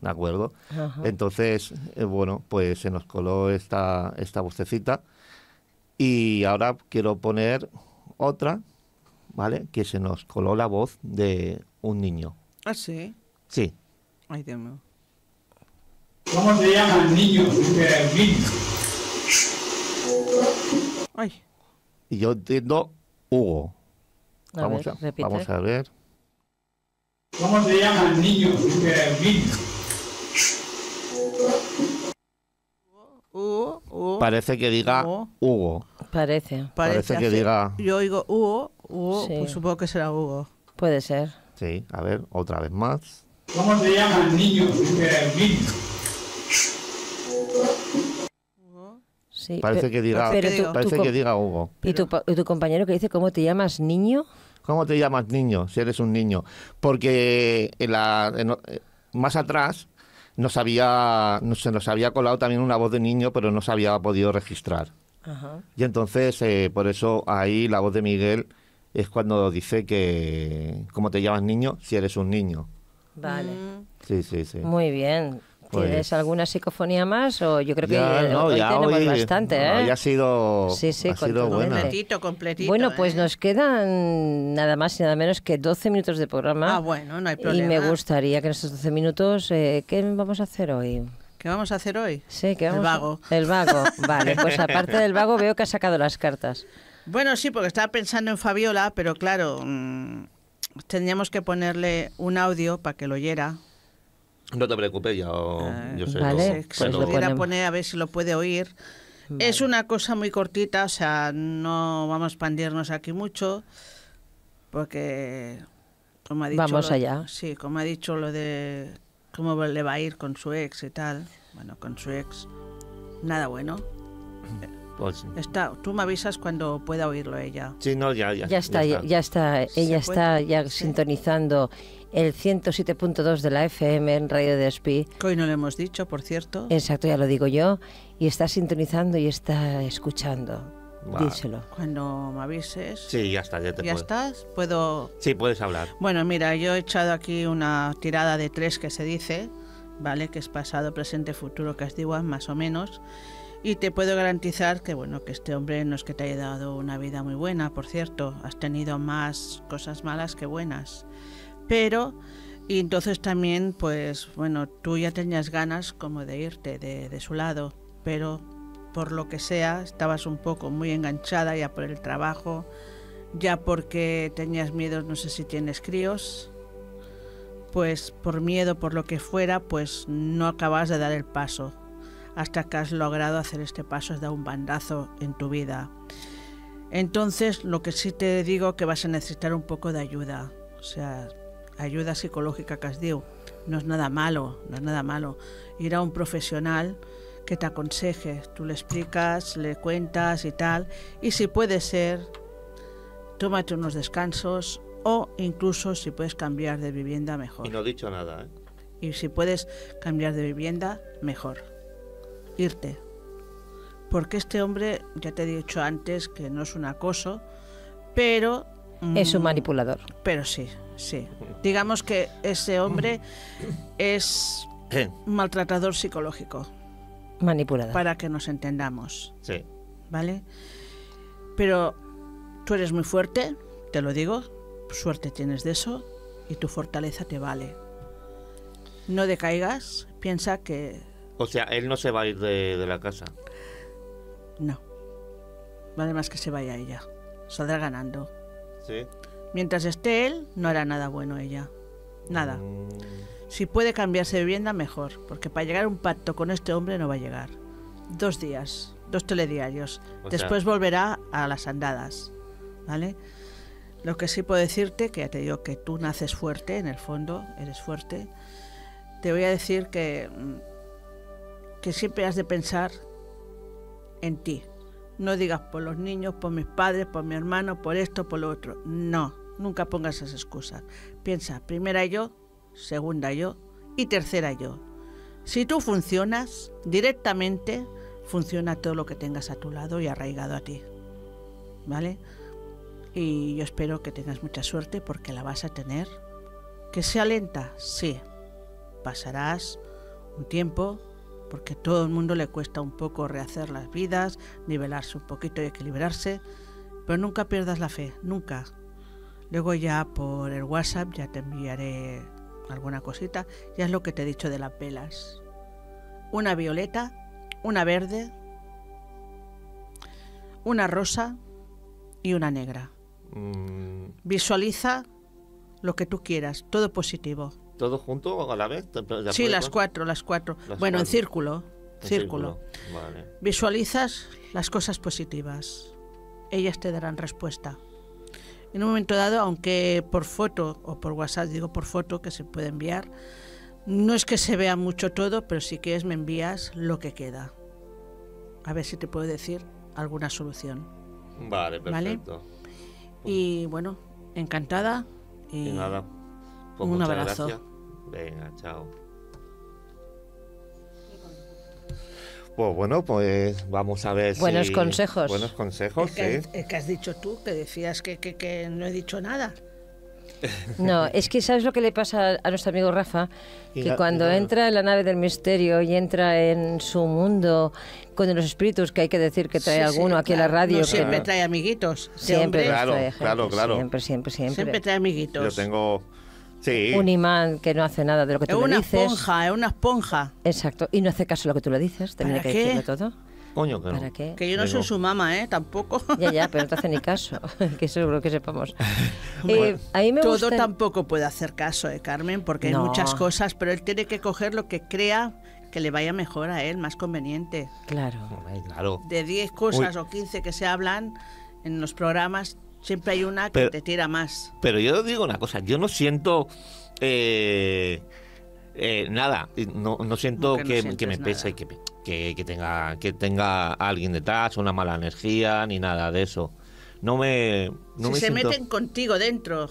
¿de acuerdo? Entonces, eh, bueno, pues se nos coló esta, esta vocecita y ahora quiero poner otra, ¿vale? Que se nos coló la voz de un niño. ¿Ah, sí? Sí. Ay, Dios ¿Cómo se llama el niño? El niño. Ay. Y yo entiendo Hugo. vamos, a, vamos a ver. ¿Cómo se llama el niño? El niño. Parece que diga Hugo. Parece. Parece, que diga. Yo digo Hugo, Hugo, pues supongo que será Hugo. Puede ser. Sí, a ver, otra vez más. ¿Cómo se llama niño Parece que diga, parece que diga Hugo. ¿Y tu, compañero que dice cómo te llamas niño? ¿Cómo te llamas niño? Si eres un niño. Porque más atrás había, se nos había colado también una voz de niño, pero no se había podido registrar. Y entonces, eh, por eso ahí la voz de Miguel es cuando dice que, ¿cómo te llamas niño? Si eres un niño. Vale. Mm. Sí, sí, sí. Muy bien. ¿Tienes pues alguna psicofonía más? O yo creo que hoy, tenemos bastante, ¿eh? ha sido, sí, ha Completito, completito, bueno, ¿eh? pues nos quedan nada más y nada menos que 12 minutos de programa. Ah, bueno, no hay problema. Y me gustaría que en estos 12 minutos, eh, ¿qué vamos a hacer hoy? ¿Qué vamos a hacer hoy? Sí, ¿qué vamos El vago. El vago, [LAUGHS] vale. Pues aparte del vago veo que ha sacado las cartas. Bueno, sí, porque estaba pensando en Fabiola, pero claro, mm, tendríamos que ponerle un audio para que lo oyera no te preocupes, ya, ah, yo sé. Vale, lo, pues lo, voy a poner a ver si lo puede oír. Es una cosa muy cortita, o sea, no vamos a expandirnos aquí mucho, porque como ha dicho vamos allá. Sí, como ha dicho lo de cómo le va a ir con su ex y tal. Bueno, con su ex, nada bueno. Pues está, tú me avisas cuando pueda oírlo ella. Sí, no, ya, ya. Ya está, ya está, ella está ya sintonizando el 107.2 de la FM en Radio de Que hoy no lo hemos dicho, por cierto. Exacto, ya lo digo yo. Y está sintonizando y está escuchando. Díselo. Cuando me avises. Sí, ya está, ya te ¿Ya estás? ¿Puedo...? Sí, puedes hablar. Bueno, mira, yo he echado aquí una tirada de tres que se dice, ¿vale? Que es pasado, presente, futuro, que digo más o menos. Y te puedo garantizar que, bueno, que este hombre no es que te haya dado una vida muy buena, por cierto. Has tenido más cosas malas que buenas. Pero, y entonces también, pues bueno, tú ya tenías ganas como de irte de, su lado, pero por lo que sea, estabas un poco muy enganchada ya por el trabajo, ya porque tenías miedo no sé si tienes críos, pues por miedo, por lo que fuera, pues no acabas de dar el paso. Hasta que has logrado hacer este paso, es dar un bandazo en tu vida. Entonces, lo que sí te digo que vas a necesitar un poco de ayuda. O sea, ayuda psicológica que has No es nada malo, no es nada malo. Ir a un profesional que te aconseje, tú le explicas, le cuentas y tal, y si puede ser, tómate unos descansos o incluso si puedes cambiar de vivienda, mejor. Y no he dicho nada, ¿eh? Y si puedes cambiar de vivienda, mejor. Irte. Porque este hombre, ya te he dicho antes que no es un acoso, pero... Es un mm, manipulador. Pero sí, Sí. Digamos que ese hombre es un maltratador psicológico. Manipulador. Para que nos entendamos. Sí. ¿Vale? Pero tú eres muy fuerte, te lo digo, suerte tienes de eso y tu fortaleza te vale. No decaigas, piensa que... O sea, él no se va a ir de, la casa. No. Vale más que se vaya ella. Saldrá ganando. Sí. Mientras esté él, no hará nada bueno ella. Nada. Mm. Si puede cambiarse de vivienda, mejor, porque para llegar a un pacto con este hombre no va a llegar. Dos días, dos telediarios. Después volverá a las andadas. ¿Vale? Lo que sí puedo decirte, que ya te digo que tú naces fuerte, en el fondo, eres fuerte. Te voy a decir que, mm, que siempre has de pensar en ti. No digas por los niños, por mis padres, por mi hermano, por esto, por lo otro. No. Nunca pongas esas excusas. Piensa, primera yo, segunda yo y tercera yo. Si tú funcionas directamente, funciona todo lo que tengas a tu lado y arraigado a ti. ¿Vale? Y yo espero que tengas mucha suerte porque la vas a tener. Que sea lenta, sí. Pasarás un tiempo porque todo el mundo le cuesta un poco rehacer las vidas, nivelarse un poquito y equilibrarse, pero nunca pierdas la fe, nunca. Luego ya por el WhatsApp ya te enviaré alguna cosita. Ya es lo que te he dicho de las velas. Una violeta, una verde, una rosa y una negra. Mm. Visualiza lo que tú quieras, todo positivo. ¿Todo junto a la vez? sí, las cuatro, las cuatro. bueno, en círculo. círculo. Visualizas las cosas positivas. Ellas te darán respuesta en un momento dado, aunque por foto o por WhatsApp, digo por foto que se puede enviar, no es que se vea mucho todo, pero si quieres me envías lo que queda. A ver si te puedo decir alguna solución. Vale, perfecto. Y bueno, encantada. Y, nada, pues un abrazo. Gracias. Venga, chao. Pues bueno, pues vamos a ver. Buenos consejos. Buenos consejos, has dicho tú, que decías que, no he dicho nada. [LAUGHS] No, es que sabes lo que le pasa a nuestro amigo Rafa, que cuando entra en la nave del misterio y entra en su mundo con los espíritus, que hay que decir que trae alguno aquí en la radio. siempre trae amiguitos. Siempre, claro, claro, claro. Siempre, siempre, siempre. Siempre trae amiguitos. Yo tengo Sí. Un imán que no hace nada de lo que tú le dices. Es una esponja, es una esponja. Exacto, y no hace caso a lo que tú le dices, también que qué? todo. Coño, que ¿Para qué? Que yo no soy su mamá, ¿eh? Tampoco. Ya, ya, pero no te hace ni caso, [LAUGHS] [LAUGHS] que eso es lo que sepamos. [LAUGHS] Eh, a mí me todo tampoco puede hacer caso, de ¿eh, Carmen? Porque hay muchas cosas, pero él tiene que coger lo que crea que le vaya mejor a él, más conveniente. Claro. claro. De 10 cosas o 15 que se hablan en los programas, Siempre hay una que te tira más. Pero yo digo una cosa, yo no siento eh, eh, nada, no, siento que, me pese, que, que, tenga, que tenga alguien detrás, una mala energía, ni nada de eso. No me... No se meten contigo dentro.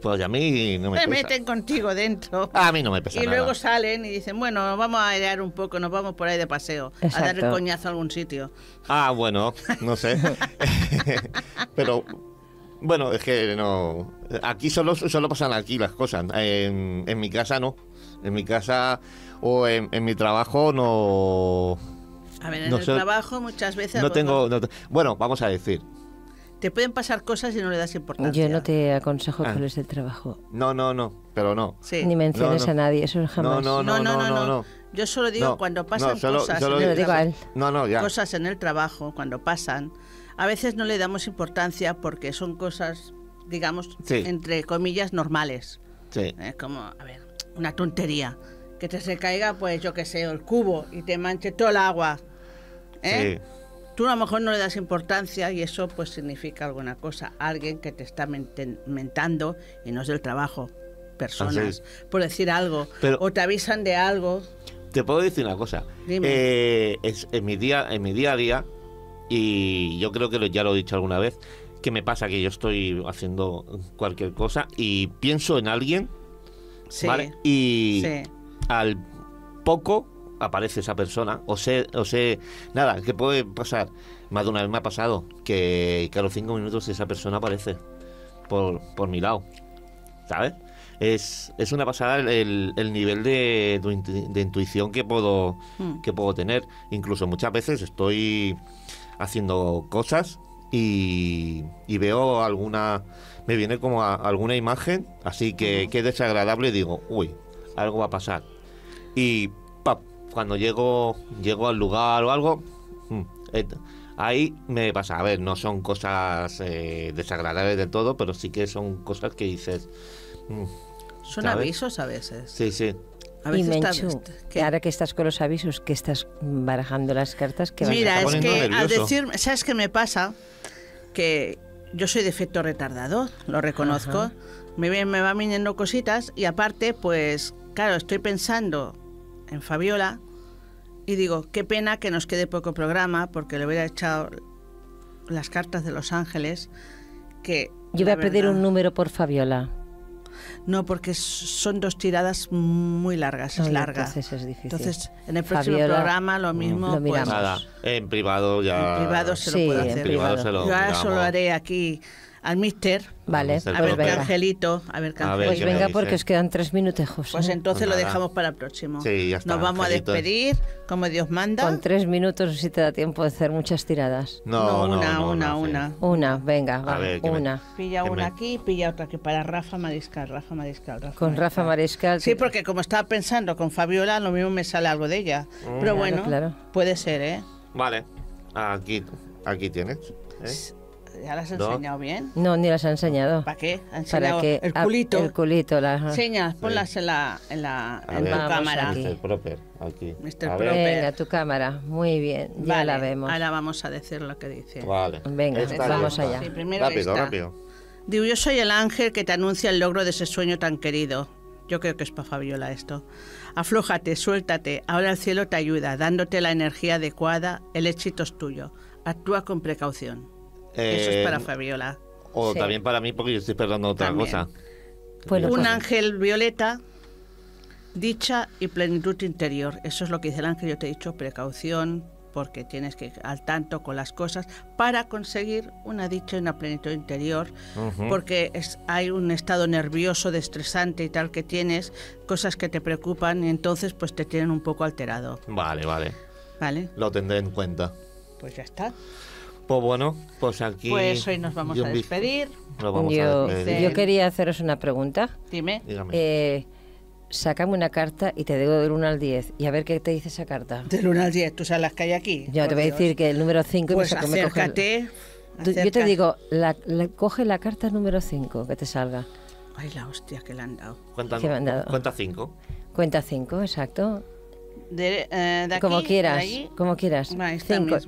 Pues a mí no me, pesa meten contigo dentro. A mí no me pesa. Y luego salen y dicen, bueno, vamos a airear un poco, nos vamos por ahí de paseo, a dar coñazo a algún sitio. Ah, bueno, no sé. [LAUGHS] Pero bueno, es que no. Aquí solo, solo pasan aquí las cosas. En, mi casa no. En mi casa o en, mi trabajo no. A ver, en el trabajo muchas veces. No pues tengo. bueno, vamos a decir te pueden pasar cosas y no le das importancia. Yo no te aconsejo que ah. que hables del trabajo. No, no, no, pero no. Ni menciones a nadie, eso jamás. No, no, no, no, no Yo solo digo cuando pasan cosas. Solo digo, No, no, ya. Cosas en el trabajo, cuando pasan, a veces no le damos importancia porque son cosas, digamos, entre comillas, normales. Sí. Es como, a ver, una tontería. Que te se caiga, pues yo qué sé, el cubo y te manche todo el agua. ¿Eh? Sí tú a lo mejor no le das importancia y eso pues significa alguna cosa, alguien que te está mentando y no es del trabajo, personas, por decir algo, Pero, o te avisan de algo. Te puedo decir una cosa, Dime. Eh, es, en, mi día, en día a día, y yo creo que ya lo he dicho alguna vez, que me pasa que yo estoy haciendo cualquier cosa y pienso en alguien, sí, Y al poco aparece esa persona. O sé, o sé, nada, que puede pasar. Más de una vez me ha pasado que, que a los cinco minutos esa persona aparece por, por mi lado. ¿Sabes? Es, es una pasada el, el nivel de, de, intuición que puedo, mm. que puedo tener. Incluso muchas veces estoy haciendo cosas y, y veo alguna, me viene como alguna imagen, así mm. que, desagradable digo, uy, algo va a pasar. Y cuando llego, llego al lugar o algo, mm, eh, ahí me pasa. A ver, no son cosas eh, desagradables de todo, pero sí que son cosas que dices. Mm, son avisos a veces. Sí, sí. A y Menchu, que ahora que estás con los avisos, que estás barajando las cartas, que Mira, es que al decir, ¿sabes qué me pasa? Que yo soy de efecto retardado, lo reconozco. Me, me van viniendo cositas y aparte, pues, claro, estoy pensando en Fabiola y digo, qué pena que nos quede poco programa porque le hubiera echado las cartas de Los Ángeles que... Yo voy a perder un número por Fabiola. No, porque son dos tiradas muy largas, es larga. Entonces en el próximo programa lo mm, mismo. pues, en privado ya. En privado se lo puedo hacer. En privado se lo Yo ahora solo haré aquí al mister. Vale, a, ver, Angelito, a ver, Pues venga, porque os quedan tres minutejos. Pues ¿eh? entonces lo pues dejamos para el próximo. Sí, ya está, Nos vamos a despedir, como Dios manda. Con tres minutos, si te da tiempo de hacer muchas tiradas. No, no, una, una, una, una. venga, vale, una. pilla una aquí, pilla otra aquí para Rafa Mariscal, Rafa Mariscal. con Rafa Mariscal. Sí, porque como estaba pensando con Fabiola, lo mismo me sale algo de ella. Pero bueno, puede ser, ¿eh? Vale, aquí, aquí tienes. ¿eh? ¿Ya las has enseñado bien? No, ni las ha enseñado. ¿Para qué? ¿Para que el ah, culito. el culito. Las... Señas, ponlas en, la, en, la, en ver, tu cámara. Aquí. Mr. Proper, aquí. Mr. Proper. Venga, tu cámara. Muy bien, ya la vemos. Ahora vamos a decir lo que dice. Vale. Venga, vamos allá. rápido, rápido. Digo, yo soy el ángel que te anuncia el logro de ese sueño tan querido. Yo creo que es para Fabiola esto. Aflójate, suéltate. Ahora el cielo te ayuda, dándote la energía adecuada. El éxito es tuyo. Actúa con precaución. Eso es para eh, Fabiola. O también para mí, porque yo estoy esperando otra cosa. un ángel violeta, dicha y plenitud interior. Eso es lo que dice el ángel. Yo te he dicho precaución, porque tienes que ir al tanto con las cosas para conseguir una dicha y una plenitud interior, porque es, hay un estado nervioso, destresante y tal que tienes, cosas que te preocupan y entonces pues te tienen un poco alterado. Vale, vale. Vale. Lo tendré en cuenta. Pues ya está. Pues bueno, pues aquí. Pues hoy nos vamos a despedir. Nos vamos yo, a despedir. yo quería haceros una pregunta. Dime. Eh, sácame una carta y te digo del 1 al 10 y a ver qué te dice esa carta. Del 1 al 10, tú sabes las que hay aquí. Yo te voy a decir que el número 5 pues me acércate, me Yo te digo, la, coge la carta número 5 que te salga. Ay, la hostia que le han dado. ¿Qué me han dado? Cuenta 5. Cuenta 5, exacto. De, eh, de aquí, como quieras, como quieras.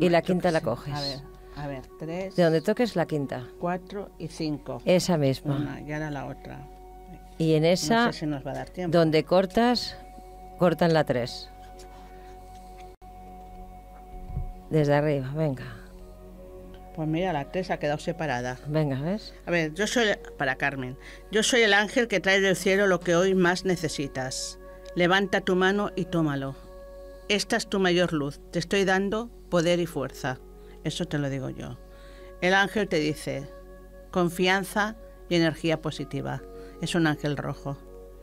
y la quinta la coges. A ver. A ver, tres. De donde toques la quinta. Cuatro y cinco. Esa misma. Una, y ahora la otra. Y en esa. No nos va a dar tiempo. Donde cortas, cortan la tres. Desde arriba, venga. Pues mira, la tres ha quedado separada. Venga, ¿ves? A ver, yo soy. Para Carmen. Yo soy el ángel que trae del cielo lo que hoy más necesitas. Levanta tu mano y tómalo. Esta es tu mayor luz. Te estoy dando poder y fuerza. Eso te lo digo yo. El ángel te dice confianza y energía positiva. Es un ángel rojo.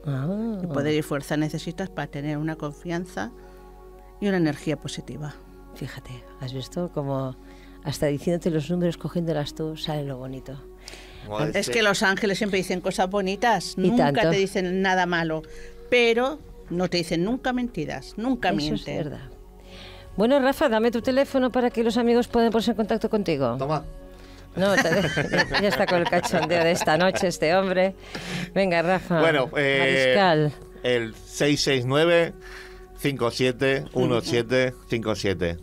El ah. poder y fuerza necesitas para tener una confianza y una energía positiva. Fíjate, has visto como hasta diciéndote los números, cogiéndolas tú, sale lo bonito. es que los ángeles siempre dicen cosas bonitas, nunca te dicen nada malo, pero no te dicen nunca mentiras, nunca Eso Es verdad. Bueno, Rafa, dame tu teléfono para que los amigos puedan ponerse en contacto contigo. Toma. No, [LAUGHS] ya, está con el cachondeo de esta noche este hombre. Venga, Rafa. Bueno, eh, el 669 571757.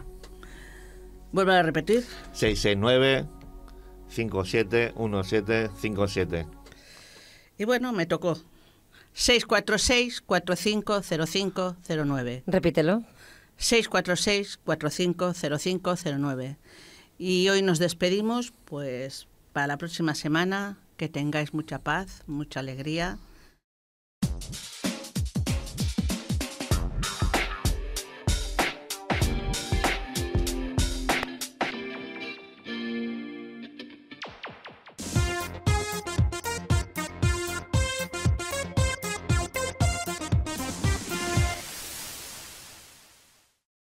Vuelve a repetir. 669 571757. Y bueno, me tocó. 646-450509. Repítelo. 646-450509. Y hoy nos despedimos, pues para la próxima semana, que tengáis mucha paz, mucha alegría